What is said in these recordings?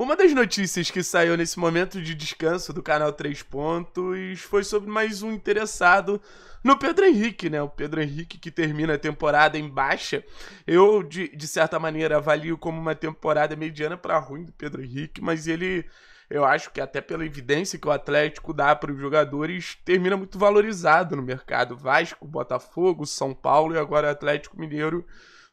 Uma das notícias que saiu nesse momento de descanso do canal Três Pontos foi sobre mais um interessado no Pedro Henrique, né? O Pedro Henrique que termina a temporada em baixa. Eu, de, de certa maneira, avalio como uma temporada mediana para ruim do Pedro Henrique, mas ele, eu acho que até pela evidência que o Atlético dá para os jogadores, termina muito valorizado no mercado. Vasco, Botafogo, São Paulo e agora Atlético Mineiro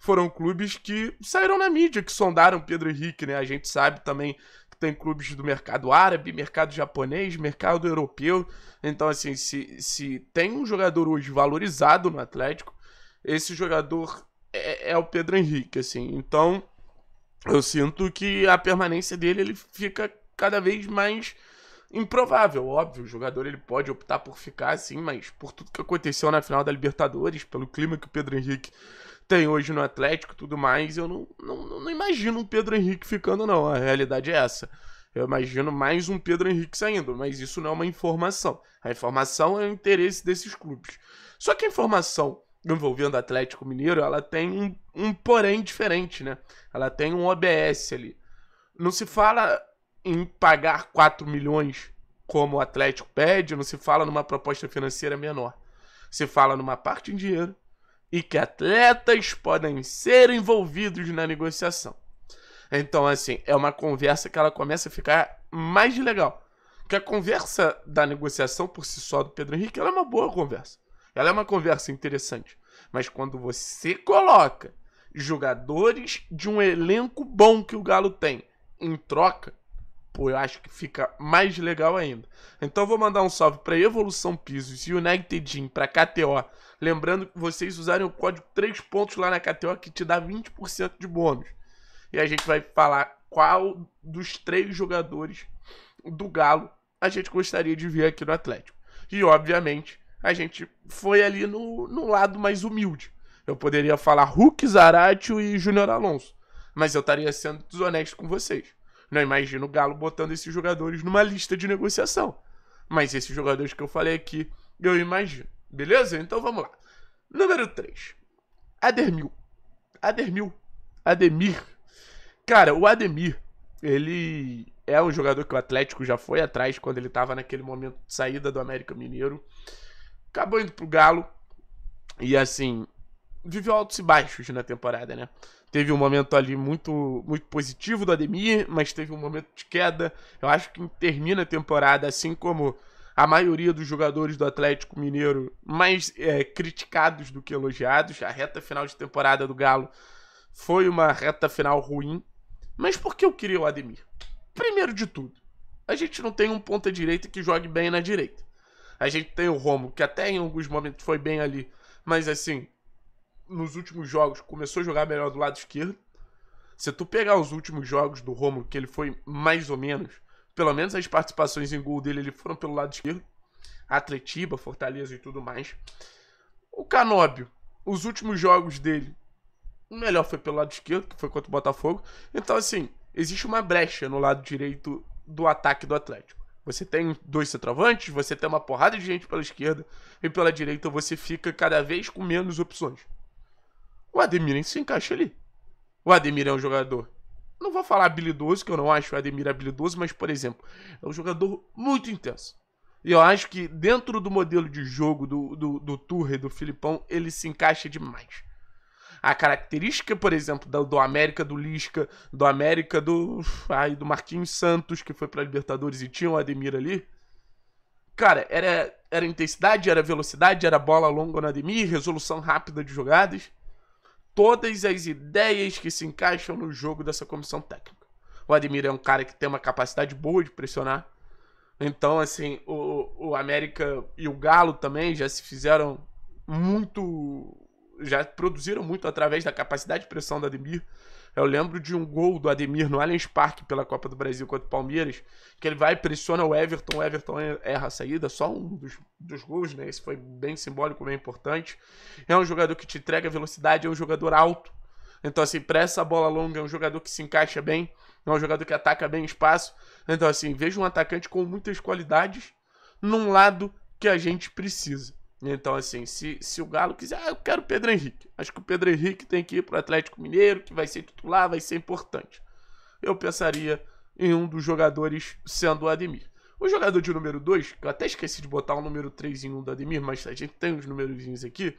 foram clubes que saíram na mídia, que sondaram Pedro Henrique, né? A gente sabe também que tem clubes do mercado árabe, mercado japonês, mercado europeu. Então, assim, se, se tem um jogador hoje valorizado no Atlético, esse jogador é, é o Pedro Henrique, assim. Então, eu sinto que a permanência dele ele fica cada vez mais improvável, óbvio. O jogador ele pode optar por ficar assim, mas por tudo que aconteceu na final da Libertadores, pelo clima que o Pedro Henrique tem hoje no Atlético e tudo mais, eu não, não, não imagino um Pedro Henrique ficando, não. A realidade é essa. Eu imagino mais um Pedro Henrique saindo, mas isso não é uma informação. A informação é o interesse desses clubes. Só que a informação envolvendo Atlético Mineiro, ela tem um, um porém diferente, né? Ela tem um OBS ali. Não se fala em pagar 4 milhões como o Atlético pede, não se fala numa proposta financeira menor. Se fala numa parte em dinheiro e que atletas podem ser envolvidos na negociação. Então, assim, é uma conversa que ela começa a ficar mais legal. Que a conversa da negociação por si só do Pedro Henrique, ela é uma boa conversa. Ela é uma conversa interessante. Mas quando você coloca jogadores de um elenco bom que o Galo tem em troca, pô, eu acho que fica mais legal ainda. Então vou mandar um salve para Evolução Pisos e United Gym para KTO. Lembrando que vocês usarem o código 3 pontos lá na KTO que te dá 20% de bônus. E a gente vai falar qual dos três jogadores do Galo a gente gostaria de ver aqui no Atlético. E obviamente, a gente foi ali no, no lado mais humilde. Eu poderia falar Hulk, Zaratio e Júnior Alonso, mas eu estaria sendo desonesto com vocês. Não imagino o Galo botando esses jogadores numa lista de negociação. Mas esses jogadores que eu falei aqui, eu imagino. Beleza? Então vamos lá. Número 3. Ademir. Ademir. Ademir. Cara, o Ademir, ele é um jogador que o Atlético já foi atrás quando ele estava naquele momento de saída do América Mineiro. Acabou indo pro Galo. E assim, viveu altos e baixos na temporada, né? Teve um momento ali muito, muito positivo do Ademir, mas teve um momento de queda. Eu acho que termina a temporada, assim como a maioria dos jogadores do Atlético Mineiro, mais é, criticados do que elogiados. A reta final de temporada do Galo foi uma reta final ruim. Mas por que eu queria o Ademir? Primeiro de tudo, a gente não tem um ponta direita que jogue bem na direita. A gente tem o Romo, que até em alguns momentos foi bem ali, mas assim, nos últimos jogos, começou a jogar melhor do lado esquerdo. Se tu pegar os últimos jogos do Romulo, que ele foi mais ou menos, pelo menos as participações em gol dele ele foram pelo lado esquerdo. Atletiba, Fortaleza e tudo mais. O Canóbio, os últimos jogos dele, o melhor foi pelo lado esquerdo, que foi contra o Botafogo. Então, assim, existe uma brecha no lado direito do ataque do Atlético. Você tem dois centroavantes, você tem uma porrada de gente pela esquerda e pela direita você fica cada vez com menos opções. O Ademir se encaixa ali. O Ademir é um jogador. Não vou falar habilidoso, que eu não acho o Ademir habilidoso, mas, por exemplo, é um jogador muito intenso. E eu acho que dentro do modelo de jogo do, do, do Turre, do Filipão, ele se encaixa demais. A característica, por exemplo, do, do América do Lisca, do América do. Ai, do Marquinhos Santos, que foi pra Libertadores e tinha o Ademir ali. Cara, era, era intensidade, era velocidade, era bola longa no Ademir, resolução rápida de jogadas todas as ideias que se encaixam no jogo dessa comissão técnica. O Ademir é um cara que tem uma capacidade boa de pressionar. Então, assim, o, o América e o Galo também já se fizeram muito. Já produziram muito através da capacidade de pressão do Ademir. Eu lembro de um gol do Ademir no Allianz Parque pela Copa do Brasil contra o Palmeiras, que ele vai, pressiona o Everton, o Everton er-, erra a saída, só um dos, dos gols, né? Esse foi bem simbólico, bem importante. É um jogador que te entrega velocidade, é um jogador alto. Então, assim, para essa bola longa, é um jogador que se encaixa bem, é um jogador que ataca bem espaço. Então, assim, vejo um atacante com muitas qualidades num lado que a gente precisa. Então, assim, se, se o Galo quiser, ah, eu quero o Pedro Henrique. Acho que o Pedro Henrique tem que ir para o Atlético Mineiro, que vai ser titular, vai ser importante. Eu pensaria em um dos jogadores sendo o Ademir. O jogador de número 2, que eu até esqueci de botar o número 3 em um do Ademir, mas a gente tem os números aqui.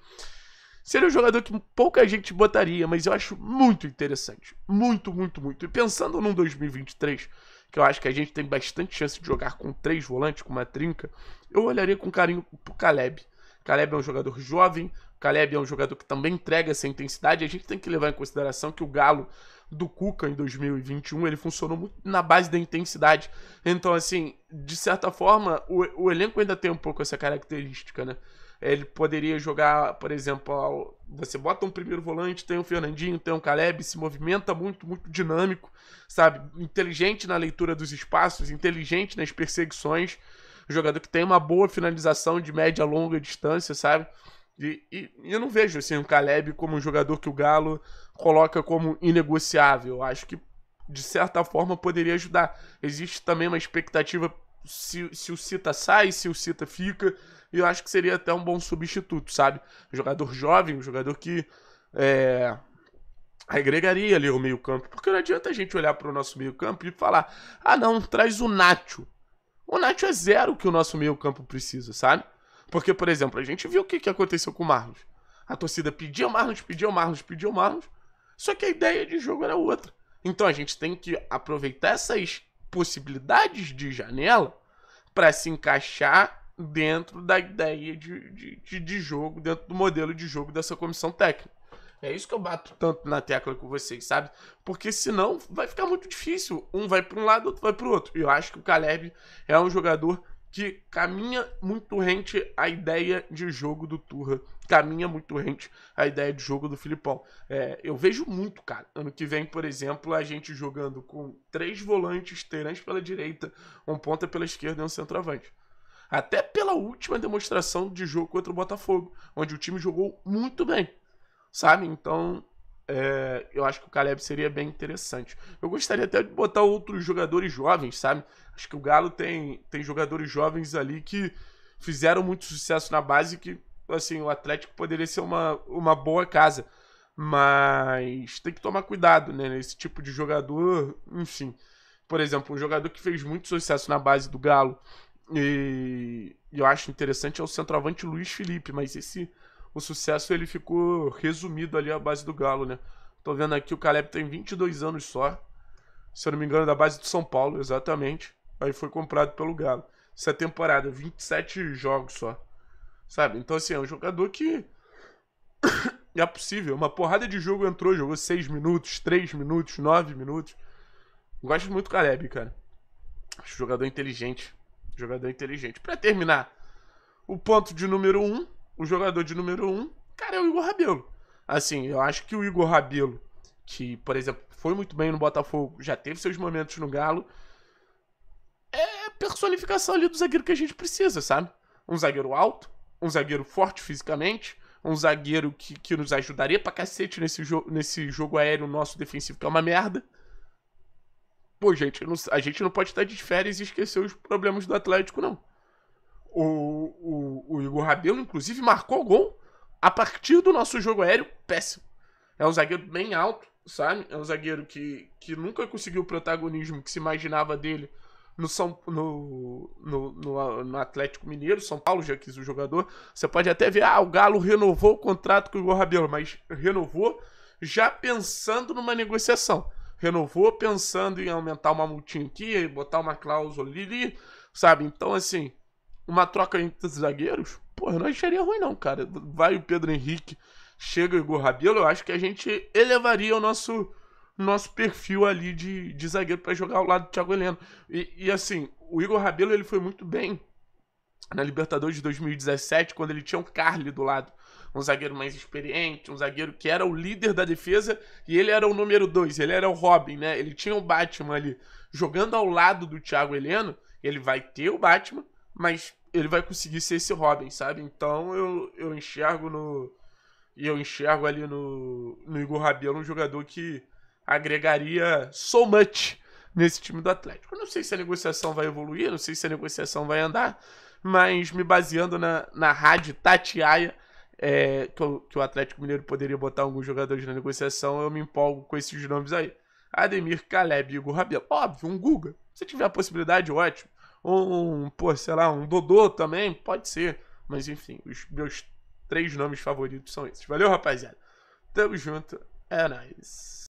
Seria um jogador que pouca gente botaria, mas eu acho muito interessante. Muito, muito, muito. E pensando num 2023, que eu acho que a gente tem bastante chance de jogar com três volantes, com uma trinca, eu olharia com carinho pro Caleb. Caleb é um jogador jovem, Caleb é um jogador que também entrega essa intensidade. A gente tem que levar em consideração que o Galo do Cuca em 2021 ele funcionou muito na base da intensidade. Então, assim, de certa forma, o, o elenco ainda tem um pouco essa característica, né? Ele poderia jogar, por exemplo, você bota um primeiro volante, tem um Fernandinho, tem um Caleb, se movimenta muito, muito dinâmico, sabe? Inteligente na leitura dos espaços, inteligente nas perseguições um jogador que tem uma boa finalização de média longa distância, sabe? E, e, eu não vejo assim, o Caleb como um jogador que o Galo coloca como inegociável. Eu acho que, de certa forma, poderia ajudar. Existe também uma expectativa se, se o Cita sai, se o Cita fica. E eu acho que seria até um bom substituto, sabe? Um jogador jovem, um jogador que é, agregaria ali o meio-campo. Porque não adianta a gente olhar para o nosso meio-campo e falar: ah, não, traz o Nacho. O Nacho é zero que o nosso meio-campo precisa, sabe? Porque, por exemplo, a gente viu o que, que aconteceu com o Marlos. A torcida pedia o Marlos, pedia o Marlos, pedia o Marlos. Só que a ideia de jogo era outra. Então a gente tem que aproveitar essas possibilidades de janela para se encaixar dentro da ideia de, de, de, jogo, dentro do modelo de jogo dessa comissão técnica. É isso que eu bato tanto na tecla com vocês, sabe? Porque senão vai ficar muito difícil. Um vai para um lado, outro vai para o outro. E eu acho que o Caleb é um jogador que caminha muito rente à ideia de jogo do Turra, caminha muito rente à ideia de jogo do Filipão. É, eu vejo muito, cara. Ano que vem, por exemplo, a gente jogando com três volantes, terãs pela direita, um ponta pela esquerda e um centroavante. Até pela última demonstração de jogo contra o Botafogo, onde o time jogou muito bem sabe? Então, é, eu acho que o Caleb seria bem interessante. Eu gostaria até de botar outros jogadores jovens, sabe? Acho que o Galo tem, tem jogadores jovens ali que fizeram muito sucesso na base que, assim, o Atlético poderia ser uma, uma boa casa. Mas tem que tomar cuidado, né? tipo de jogador, enfim. Por exemplo, um jogador que fez muito sucesso na base do Galo e, e eu acho interessante é o centroavante Luiz Felipe, mas esse o sucesso ele ficou resumido ali à base do Galo, né? Tô vendo aqui, o Caleb tem 22 anos só, se eu não me engano, da base de São Paulo, exatamente. Aí foi comprado pelo Galo. Essa temporada, 27 jogos só. Sabe? Então, assim, é um jogador que. é possível. Uma porrada de jogo entrou, jogou 6 minutos, 3 minutos, 9 minutos. Gosto muito do Caleb, cara. Acho jogador inteligente. Jogador inteligente. Para terminar, o ponto de número 1. Um, o jogador de número um, cara, é o Igor Rabelo. Assim, eu acho que o Igor Rabelo, que, por exemplo, foi muito bem no Botafogo, já teve seus momentos no Galo, é a personificação ali do zagueiro que a gente precisa, sabe? Um zagueiro alto, um zagueiro forte fisicamente, um zagueiro que, que nos ajudaria pra cacete nesse, jo nesse jogo aéreo nosso defensivo, que é uma merda. Pô, gente, não, a gente não pode estar de férias e esquecer os problemas do Atlético, não. O, o, o Igor Rabelo, inclusive, marcou gol a partir do nosso jogo aéreo péssimo. É um zagueiro bem alto, sabe? É um zagueiro que, que nunca conseguiu o protagonismo que se imaginava dele no, São, no, no, no, no, Atlético Mineiro, São Paulo já quis o jogador. Você pode até ver, ah, o Galo renovou o contrato com o Igor Rabelo, mas renovou já pensando numa negociação. Renovou pensando em aumentar uma multinha aqui, botar uma cláusula ali, sabe? Então, assim, uma troca entre zagueiros, porra, não acharia ruim não, cara. Vai o Pedro Henrique, chega o Igor Rabelo, eu acho que a gente elevaria o nosso nosso perfil ali de, de zagueiro para jogar ao lado do Thiago Heleno. E, e, assim, o Igor Rabelo ele foi muito bem na Libertadores de 2017, quando ele tinha o um Carli do lado. Um zagueiro mais experiente, um zagueiro que era o líder da defesa e ele era o número dois, ele era o Robin, né? Ele tinha o Batman ali. Jogando ao lado do Thiago Heleno, ele vai ter o Batman, mas ele vai conseguir ser esse Robin, sabe? Então eu, eu enxergo no. E eu enxergo ali no, no Igor Rabelo um jogador que agregaria so much nesse time do Atlético. Eu não sei se a negociação vai evoluir, não sei se a negociação vai andar, mas me baseando na, na rádio Tatiaia, é, que, o, que o Atlético Mineiro poderia botar alguns jogadores na negociação, eu me empolgo com esses nomes aí. Ademir, Caleb e Igor Rabelo. Óbvio, um Guga. Se tiver a possibilidade, ótimo um, pô, sei lá, um Dodô também, pode ser. Mas enfim, os meus três nomes favoritos são esses. Valeu, rapaziada. Tamo junto. É nóis. Nice.